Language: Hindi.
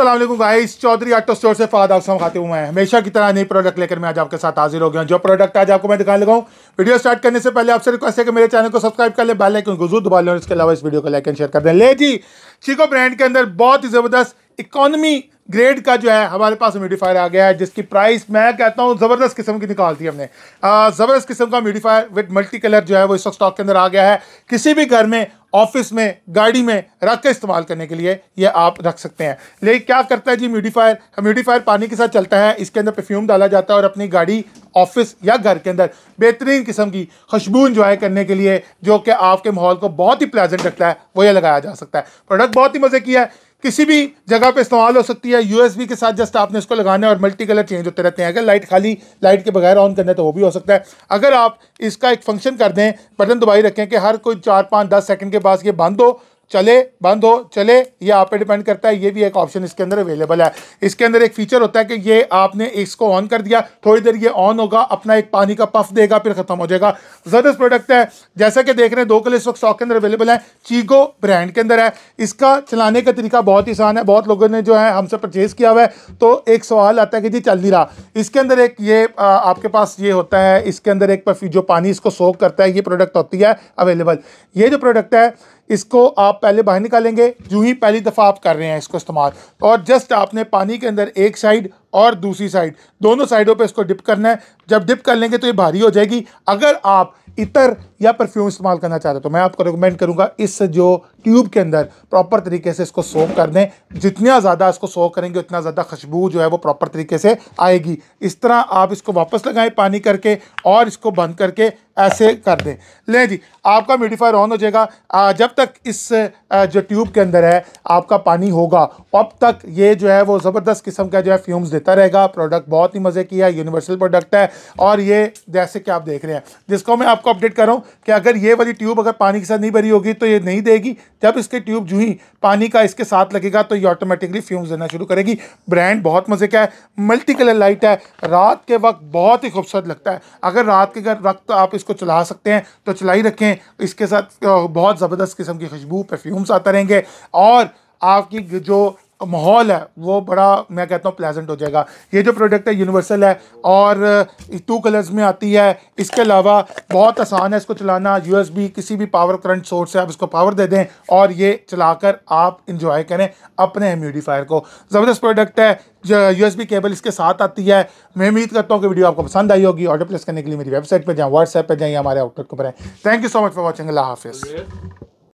Aslam guys Chaudhary auto store से फाद आप खाते हुए हैं हमेशा की तरह नई प्रोडक्ट लेकर मैं आज आपके साथ हाजिर हो गया जो प्रोडक्ट आज आपको मैं दिखाने लगाऊँ वीडियो स्टार्ट करने से पहले आपसे रिक्वेस्ट है कि मेरे चैनल को सब्सक्राइब कर ले बेल आइकन को दबा लें इसके अलावा इस वीडियो को लाइक एंड शेयर कर दें ले जी चीको ब्रांड के अंदर बहुत ही ज़बरदस्त इकोनमी ग्रेड का जो है हमारे पास म्यूडिफायर आ गया है जिसकी प्राइस मैं कहता हूँ ज़बरदस्त किस्म की निकाल दी हमने ज़बरदस्त किस्म का म्यूडिफायर विद मल्टी कलर जो है वो इस स्टॉक के अंदर आ गया है किसी भी घर में ऑफिस में गाड़ी में रख कर इस्तेमाल करने के लिए ये आप रख सकते हैं लेकिन क्या करता है जी म्यूडिफायर म्यूडिफायर पानी के साथ चलता है इसके अंदर परफ्यूम डाला जाता है और अपनी गाड़ी ऑफिस या घर के अंदर बेहतरीन किस्म की खुशबू इंजॉय करने के लिए जो कि आपके माहौल को बहुत ही प्लेजेंट रखता है वो ये लगाया जा सकता है प्रोडक्ट बहुत ही मज़े की है किसी भी जगह पे इस्तेमाल हो सकती है यूएसबी के साथ जस्ट आपने इसको लगाना है और मल्टी कलर चेंज होते रहते हैं अगर लाइट खाली लाइट के बगैर ऑन करना है तो वो भी हो सकता है अगर आप इसका एक फंक्शन कर दें बटन दबाई रखें कि हर कोई चार पाँच दस सेकंड के पास ये बंद हो चले बंद हो चले ये आप पे डिपेंड करता है ये भी एक ऑप्शन इसके अंदर अवेलेबल है इसके अंदर एक फीचर होता है कि ये आपने इसको ऑन कर दिया थोड़ी देर ये ऑन होगा अपना एक पानी का पफ देगा फिर खत्म हो जाएगा ज़बरदस्त प्रोडक्ट है जैसा कि देख रहे हैं दो कलर इस वक्त स्टॉक के अंदर अवेलेबल है चीगो ब्रांड के अंदर है इसका चलाने का तरीका बहुत ही आसान है बहुत लोगों ने जो है हमसे परचेज़ किया हुआ है तो एक सवाल आता है कि जी चल नहीं रहा इसके अंदर एक ये आपके पास ये होता है इसके अंदर एक जो पानी इसको सोक करता है ये प्रोडक्ट होती है अवेलेबल ये जो प्रोडक्ट है इसको आप पहले बाहर निकालेंगे जो ही पहली दफ़ा आप कर रहे हैं इसको इस्तेमाल और जस्ट आपने पानी के अंदर एक साइड और दूसरी साइड दोनों साइडों पे इसको डिप करना है जब डिप कर लेंगे तो ये भारी हो जाएगी अगर आप इतर या परफ्यूम इस्तेमाल करना चाहते हो तो मैं आपको रिकमेंड करूँगा इस जो ट्यूब के अंदर प्रॉपर तरीके से इसको सोव कर दें जितना ज़्यादा इसको सोव करेंगे उतना ज़्यादा खुशबू जो है वो प्रॉपर तरीके से आएगी इस तरह आप इसको वापस लगाएं पानी करके और इसको बंद करके ऐसे कर दें ले जी आपका म्यूडिफायर ऑन हो जाएगा जब तक इस जो ट्यूब के अंदर है आपका पानी होगा अब तक ये जो है वो ज़बरदस्त किस्म का जो है फ्यूम्स देता रहेगा प्रोडक्ट बहुत ही मज़े की है यूनिवर्सल प्रोडक्ट है और ये जैसे कि आप देख रहे हैं जिसको मैं आप आपको अपडेट कर रहा हूँ कि अगर ये वाली ट्यूब अगर पानी के साथ नहीं भरी होगी तो ये नहीं देगी जब इसके ट्यूब जू ही पानी का इसके साथ लगेगा तो ये ऑटोमेटिकली फ्यूम्स देना शुरू करेगी ब्रांड बहुत मज़े का है मल्टी कलर लाइट है रात के वक्त बहुत ही खूबसूरत लगता है अगर रात के अगर वक्त आप इसको चला सकते हैं तो चला ही रखें इसके साथ बहुत ज़बरदस्त किस्म की खुशबू परफ्यूम्स आते रहेंगे और आपकी जो माहौल है वो बड़ा मैं कहता हूँ प्लेजेंट हो जाएगा ये जो प्रोडक्ट है यूनिवर्सल है और टू कलर्स में आती है इसके अलावा बहुत आसान है इसको चलाना यूएसबी किसी भी पावर करंट सोर्स से आप इसको पावर दे दें और ये चलाकर आप इंजॉय करें अपने ह्यूमिडिफायर को ज़बरदस्त प्रोडक्ट है जो यू केबल इसके साथ आती है मैं उम्मीद करता हूँ कि वीडियो आपको पसंद आई होगी ऑर्डर प्लेस करने के लिए मेरी वेबसाइट पर जाएँ व्हाट्सएप पर जाएँ हमारे आउटलेट को पर thank you so much for watching हाफिज़